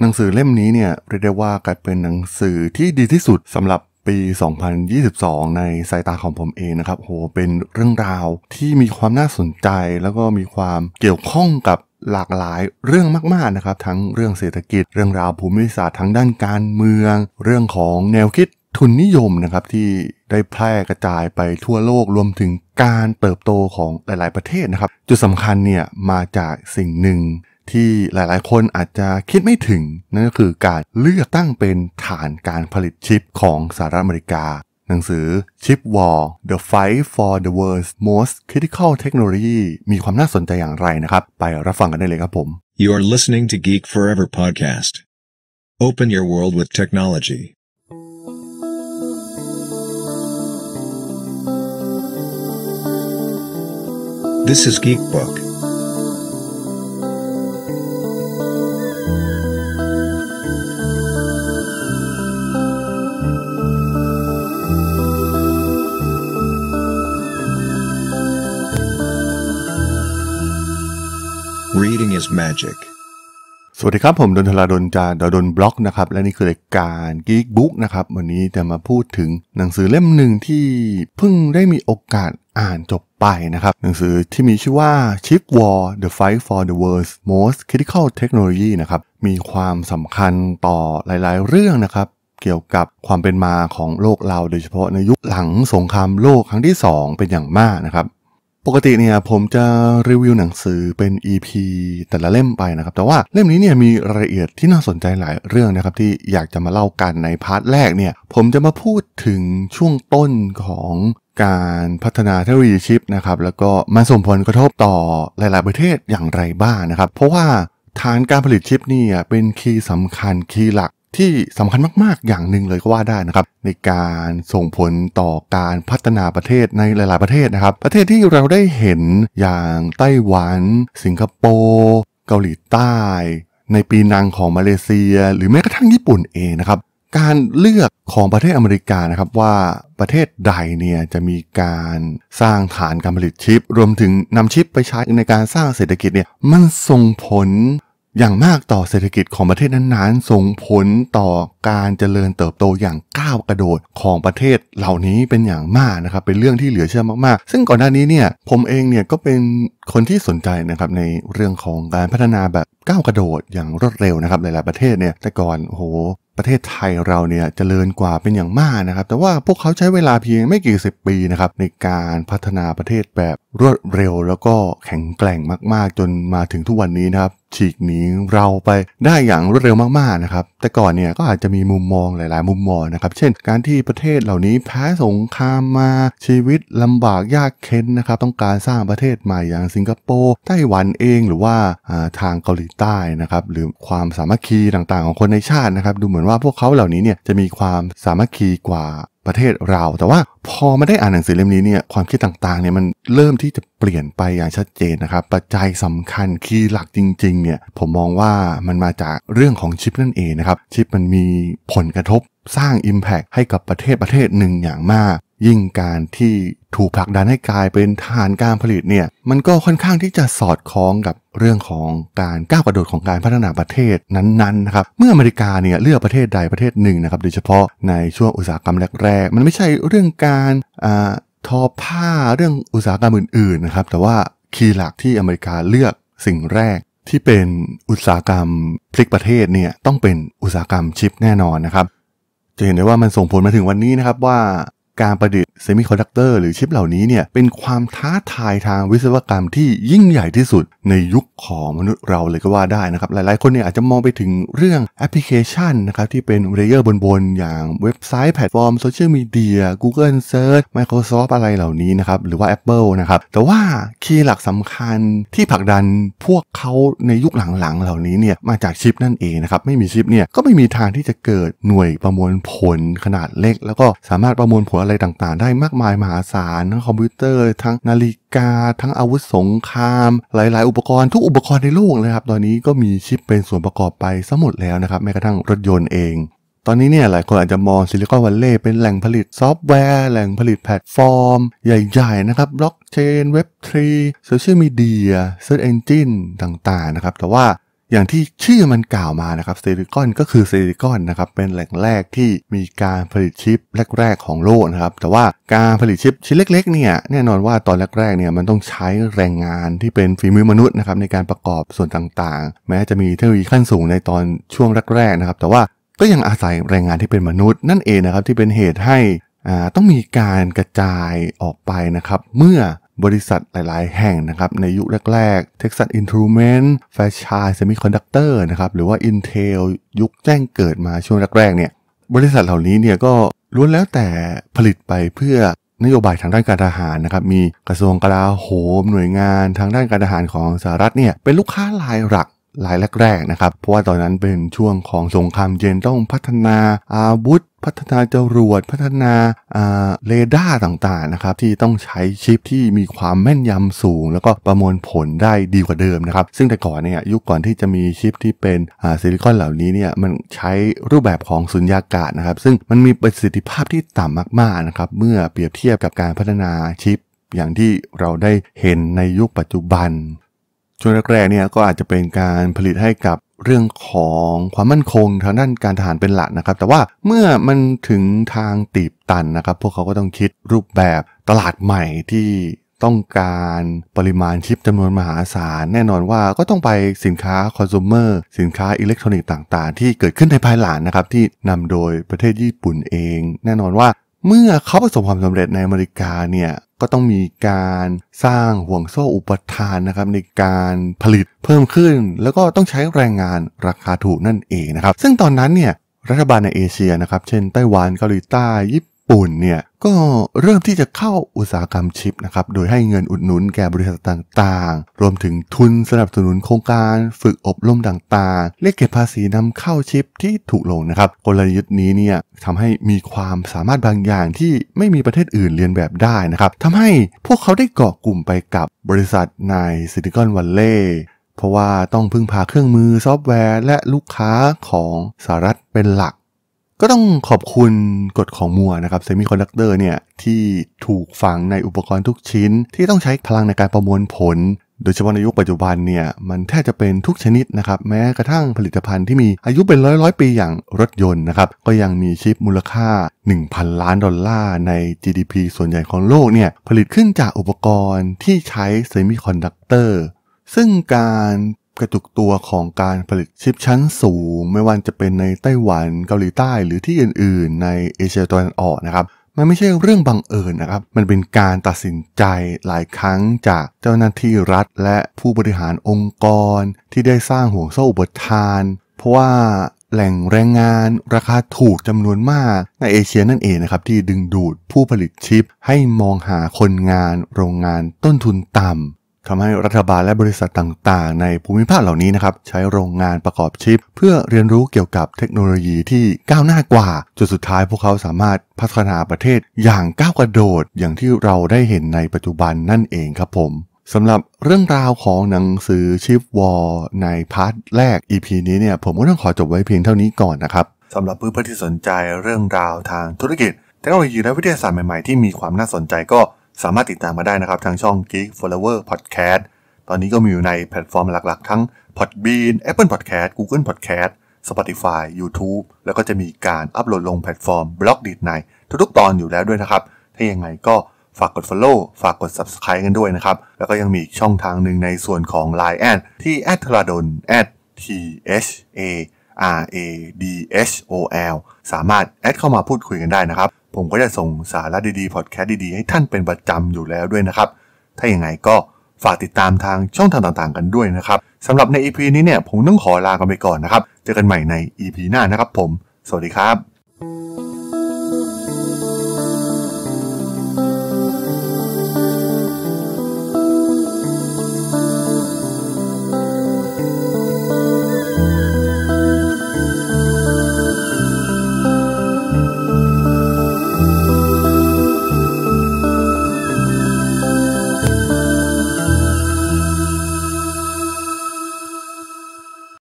หนังสือเล่มนี้เนี่ยเรียกได้ว่ากลายเป็นหนังสือที่ดีที่สุดสำหรับปี 2022 ในสายตาของผมเองนะครับโหเป็นเรื่องราวที่มีความน่าสนใจแล้วก็มีความเกี่ยวข้องกับหลากหลายเรื่องมากๆนะครับ ทั้งเรื่องเศรษฐกิจ เรื่องราวภูมิศาสตร์ท้งด้านการเมือง เรื่องของแนวคิดทุนนิยมนะครับที่ได้แพร่กระจายไปทั่วโลกรวมถึงการเติบโตของหลาย ๆ ประเทศนะครับจุดสำคัญเนี่ยมาจากสิ่งหนึ่งที่หลายๆ คนอาจจะคิดไม่ถึง นั่นก็คือการเลือกตั้งเป็นฐานการผลิตชิปของสหรัฐอเมริกา หนังสือ Chip War The Fight for the World's Most Critical Technology มีความน่าสนใจอย่างไรนะครับ ไปรับฟังกันได้เลยครับผม You are listening to Geek Forever podcast Open your world with technology This is Geek Book Magic สวัสดีครับผมดนทลาดนจาดดนบล็อกนะครับ และนี่คือรายการ Geek Book นะครับ วันนี้จะมาพูดถึงหนังสือเล่มหนึ่งที่เพิ่งได้มีโอกาสอ่านจบไปนะครับ หนังสือที่มีชื่อว่า Chip War: The Fight for the World's Most Critical Technology นะครับ มีความสำคัญต่อหลายๆ เรื่องนะครับ เกี่ยวกับความเป็นมาของโลกเราโดยเฉพาะในยุคหลังสงครามโลกครั้งที่ 2 เป็นอย่างมากนะครับปกติเนี่ยผมจะรีวิวหนังสือเป็น EP แต่ละเล่มไปนะครับ แต่ว่าเล่มนี้เนี่ยมีรายละเอียดที่น่าสนใจหลายเรื่องนะครับ ที่อยากจะมาเล่ากันในพาร์ทแรกเนี่ยผมจะมาพูดถึงช่วงต้นของการพัฒนาเทคโนโลยีชิปนะครับแล้วก็มันส่งผลกระทบต่อหลาย ๆ ประเทศอย่างไรบ้างนะครับ เพราะว่าฐานการผลิตชิปนี่เป็นคีย์สำคัญคีย์หลักที่สำคัญมากๆ อย่างหนึ่งเลยก็ว่าได้นะครับ ในการส่งผลต่อการพัฒนาประเทศในหลายๆ ประเทศนะครับประเทศที่เราได้เห็นอย่างไต้หวัน สิงคโปร์เกาหลีใต้ ในปีนังของมาเลเซีย หรือแม้กระทั่งญี่ปุ่นเองนะครับ การเลือกของประเทศอเมริกานะครับว่าประเทศใดเนี่ยจะมีการสร้างฐานการผลิตชิป รวมถึงนำชิปไปใช้ในการสร้างเศรษฐกิจเนี่ยมันส่งผลอย่างมากต่อเศรษฐกิจของประเทศนั้นๆ ส่งผลต่อการเจริญเติบโตอย่างก้าวกระโดดของประเทศเหล่านี้เป็นอย่างมากนะครับ เป็นเรื่องที่เหลือเชื่อมากๆ ซึ่งก่อนหน้านี้เนี่ยผมเองเนี่ยก็เป็นคนที่สนใจนะครับในเรื่องของการพัฒนาแบบก้าวกระโดด อย่างรวดเร็วนะครับหลายๆประเทศเนี่ย แต่ก่อนโหประเทศไทยเราเนี่ยจเจริญกว่าเป็นอย่างมากนะครับ แต่ว่าพวกเขาใช้เวลาเพียงไม่กี่สิบปีนะครับในการพัฒนาประเทศแบบรวดเร็ว แล้วก็แข็งแกร่งมากๆจนมาถึงทุกวันนี้นะครับฉีกหนีเราไปได้อย่างรวดเร็วมากๆนะครับแต่ก่อนเนี่ยก็อาจจะมีมุมมองหลายๆ มุมมองนะครับเช่น การที่ประเทศเหล่านี้แพ้สงครามมาชีวิตลำบากยากเค้นนะครับต้องการสร้างประเทศใหม่อย่างสิงคโปร์ไต้หวันเองหรือว่าทางเกาหลีใต้นะครับหรือความสามัคคีต่างๆของคนในชาตินะครับ ดูเหมือนว่าพวกเขาเหล่านี้เนี่ยจะมีความสามัคคีกว่าประเทศเราแต่ว่าพอมาได้อ่านหนังสือเล่มนี้เนี่ยความคิดต่างๆเนี่ยมันเริ่มที่จะเปลี่ยนไปอย่างชัดเจนนะครับปัจจัยสำคัญคีย์หลักจริง ๆเนี่ยผมมองว่ามันมาจากเรื่องของชิปนั่นเองนะครับ ชิปมันมีผลกระทบ สร้าง Impact ให้กับประเทศประเทศหนึ่งอย่างมากยิ่งการที่ถูกผลักดันให้กลายเป็นฐานการผลิตเนี่ย มันก็ค่อนข้างที่จะสอดคล้องกับเรื่องของการก้าวกระโดดของการพัฒนาประเทศนั้นๆนะครับ เมื่ออเมริกาเนี่ยเลือกประเทศใดประเทศหนึ่งนะครับ โดยเฉพาะในช่วงอุตสาหกรรมแรกๆ มันไม่ใช่เรื่องการทอผ้าเรื่องอุตสาหกรรมอื่นๆ นะครับ แต่ว่าคีย์หลักที่อเมริกาเลือกสิ่งแรกที่เป็นอุตสาหกรรมพลิกประเทศเนี่ยต้องเป็นอุตสาหกรรมชิปแน่นอนนะครับ จะเห็นได้ว่ามันส่งผลมาถึงวันนี้นะครับว่าการประดิษเซมิคอนดักเตอร์หรือชิปเหล่านี้เนี่ยเป็นความท้าทายทางวิศวกรรมที่ยิ่งใหญ่ที่สุดในยุคของมนุษย์เราเลยก็ว่าได้นะครับหลายๆ คนเนี่ยอาจจะมองไปถึงเรื่องแอปพลิเคชันนะครับที่เป็นเลเยอร์บนๆ อย่างเว็บไซต์แพลตฟอร์มโซเชียลมีเดีย Google Search Microsoft อะไรเหล่านี้นะครับหรือว่า Apple นะครับแต่ว่าคีย์หลักสำคัญที่ผลักดันพวกเขาในยุคหลัง ๆ เหล่านี้เนี่ยมาจากชิปนั่นเองนะครับไม่มีชิปเนี่ยก็ไม่มีทางที่จะเกิดหน่วยประมวลผลขนาดเล็กแล้วก็สามารถประมวลผลอะไรต่างๆได้ไรมากมายมหาศาลทั้งคอมพิวเตอร์ ทั้งนาฬิกา ทั้งอาวุธสงคราม หลาย ๆ อุปกรณ์ทุกอุปกรณ์ในโลกเลยครับตอนนี้ก็มีชิปเป็นส่วนประกอบไปสมุดแล้วนะครับแม้กระทั่งรถยนต์เอง ตอนนี้เนี่ยหลายคนอาจจะมองซิลิคอนวัลเลย์เป็นแหล่งผลิตซอฟต์แวร์แหล่งผลิตแพลตฟอร์ม ใหญ่ ๆ นะครับบล็อกเชนเว็บทรีโซเชียลมีเดียเซิร์ชเอนจินต่าง ๆ นะครับแต่ว่าอย่างที่ชื่อมันกล่าวมานะครับซิลิคอน ก็คือซิลิคอนนะครับเป็นแหล่งแรกที่มีการผลิตชิปแรกๆของโลกนะครับแต่ว่าการผลิตชิปชิ้นเล็กๆเนี่ยแน่นอนว่าตอนแรกๆเนี่ยมันต้องใช้แรงงานที่เป็นฝีมือมนุษย์นะครับในการประกอบส่วนต่างๆแม้จะมีเทคโนโลยีขั้นสูงในตอนช่วงแรกๆนะครับ แต่ว่าก็ยังอาศัยแรงงานที่เป็นมนุษย์ นั่นเองนะครับที่เป็นเหตุให้ต้องมีการกระจายออกไปนะครับเมื่อบริษัทหลาย ๆแห่งนะครับในยุคแรกๆ Texas Instruments f a i r c h i d Semiconductor นะครับหรือว่า Intel ยุคแจ้งเกิดมาช่วงแรกๆ เนี่ยบริษัทเหล่านี้เนี่ยก็ล้วนแล้วแต่ผลิตไปเพื่อนโยบายทางด้านการทหารนะครับมีกระทรวงกลาโหม หน่วยงานทางด้านการทหารของสหรัฐเนี่ยเป็นลูกค้ารายหลักรายแรกๆ นะครับเพราะว่าตอนนั้นเป็นช่วงของสงครามเย็นต้องพัฒนาอาวุธพัฒนาจรวดพัฒนาเรดาร์ต่างๆนะครับที่ต้องใช้ชิปที่มีความแม่นยำสูง แล้วก็ประมวลผลได้ดีกว่าเดิมนะครับซึ่งแต่ก่อนเนี่ยยุคก่อนที่จะมีชิปที่เป็นซิลิคอนเหล่านี้เนี่ยมันใช้รูปแบบของสุญญากาศนะครับ ซึ่งมันมีประสิทธิภาพที่ต่ำมากๆนะครับเมื่อเปรียบเทียบกับการพัฒนาชิป อย่างที่เราได้เห็นในยุคปัจจุบันช่วงแรกๆเนี่ยก็อาจจะเป็นการผลิตให้กับเรื่องของความมั่นคงทางด้านการทหารเป็นหลักนะครับ แต่ว่าเมื่อมันถึงทางตีบตันนะครับ พวกเขาก็ต้องคิดรูปแบบตลาดใหม่ที่ต้องการปริมาณชิปจำนวนมหาศาลแน่นอนว่าก็ต้องไปสินค้าคอน sumer สินค้าอิเล็กทรอนิกส์ต่างๆ ที่เกิดขึ้นในภายหลังนะครับที่นำโดยประเทศญี่ปุ่นเอง แน่นอนว่าเมื่อเขาประสบความสำเร็จในอเมริกาเนี่ยก็ต้องมีการสร้างห่วงโซ่อุปทานนะครับในการผลิตเพิ่มขึ้น แล้วก็ต้องใช้แรงงานราคาถูกนั่นเองนะครับซึ่งตอนนั้นเนี่ยรัฐบาลในเอเชียนะครับเช่นไต้หวันเกาหลีใต้ญี่ปุ่นเนี่ยก็เริ่มที่จะเข้าอุตสาหกรรมชิปนะครับ โดยให้เงินอุดหนุนแก่บริษัทต่างๆ รวมถึงทุนสนับสนุนโครงการฝึกอบรมต่างๆเรียกเก็บภาษีนำเข้าชิปที่ถูกลงนะครับ กลยุทธ์นี้เนี่ยทำให้มีความสามารถบางอย่างที่ไม่มีประเทศอื่นเรียนแบบได้นะครับทำให้พวกเขาได้เกาะกลุ่มไปกับบริษัทในซิลิคอนวัลเลย์เพราะว่าต้องพึ่งพาเครื่องมือซอฟต์แวร์ และลูกค้าของสหรัฐเป็นหลักก็ต้องขอบคุณกฎของมัวนะครับเซมิคอนดักเตอร์เนี่ยที่ถูกฝังในอุปกรณ์ทุกชิ้น ที่ต้องใช้พลังในการประมวลผล โดยเฉพาะในยุคปัจจุบันเนี่ยมันแทบจะเป็นทุกชนิดนะครับแม้กระทั่งผลิตภัณฑ์ที่มีอายุเป็นร้อยร้อยปีอย่างรถยนต์นะครับก็ยังมีชิปมูลค่า 1,000 ล้านดอลลาร์ใน GDP ส่วนใหญ่ของโลกเนี่ยผลิตขึ้นจากอุปกรณ์ที่ใช้เซมิคอนดักเตอร์ซึ่งการกระจุกตัวของการผลิตชิปชั้นสูง ไม่ว่าจะเป็นในไต้หวันเกาหลีใต้หรือที่อื่นๆ ในเอเชียตะวันออกนะครับ มันไม่ใช่เรื่องบังเอิญนะครับ มันเป็นการตัดสินใจหลายครั้งจากเจ้าหน้าที่รัฐและผู้บริหารองค์กร ที่ได้สร้างห่วงโซ่อุปทาน เพราะว่าแหล่งแรงงานราคาถูกจำนวนมากในเอเชียนั่นเองนะครับที่ดึงดูดผู้ผลิตชิปให้มองหาคนงานโรงงานต้นทุนต่ำทำให้รัฐบาลและบริษัทต่างๆ ในภูมิภาคเหล่านี้นะครับใช้โรงงานประกอบชิป เพื่อเรียนรู้เกี่ยวกับเทคโนโลยีที่ก้าวหน้ากว่าจนสุดท้ายพวกเขาสามารถพัฒนาประเทศอย่างก้าวกระโดด อย่างที่เราได้เห็นในปัจจุบันนั่นเองครับผมสำหรับเรื่องราวของหนังสือชิปวอลในพาร์ทแรก EP นี้เนี่ยผมก็ต้องขอจบไว้เพียงเท่านี้ก่อนนะครับสำหรับเพื่อนๆที่สนใจเรื่องราวทางธุรกิจเทคโนโลยีและวิทยาศาสตร์ใหม่ๆที่มีความน่าสนใจก็สามารถติดตามมาได้นะครับ ทางช่อง Geek Flower Podcast ตอนนี้ก็มีอยู่ในแพลตฟอร์มหลัก ๆ ทั้ง Podbean Apple Podcast Google Podcast Spotify YouTube แล้วก็จะมีการอัปโหลดลงแพลตฟอร์มบล็อกดีดในทุกๆ ตอนอยู่แล้วด้วยนะครับ ถ้ายังไงก็ฝากกด Follow ฝากกด Subscribe กันด้วยนะครับ แล้วก็ยังมีช่องทางหนึ่งในส่วนของ Line แอดที่ a d t r a d o n t h a r a d S o l สามารถแอดเข้ามาพูดคุยกันได้นะครับผมก็จะส่งสาระดีๆพอดแคสต์ดีๆให้ท่านเป็นประจำอยู่แล้วด้วยนะครับ ถ้าอย่างไรก็ฝากติดตามทางช่องทางต่างๆ กันด้วยนะครับ สำหรับใน EP นี้เนี่ยผมต้องขอลากันไปก่อนนะครับ เจอกันใหม่ใน EP หน้านะครับผม สวัสดีครับ